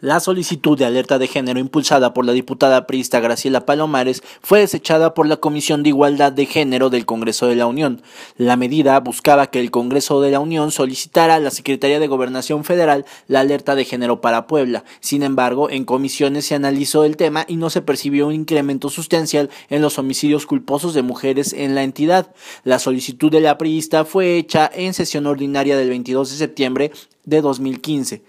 La solicitud de alerta de género impulsada por la diputada priista Graciela Palomares fue desechada por la Comisión de Igualdad de Género del Congreso de la Unión. La medida buscaba que el Congreso de la Unión solicitara a la Secretaría de Gobernación Federal la alerta de género para Puebla. Sin embargo, en comisiones se analizó el tema y no se percibió un incremento sustancial en los homicidios culposos de mujeres en la entidad. La solicitud de la priista fue hecha en sesión ordinaria del 22 de septiembre de 2015.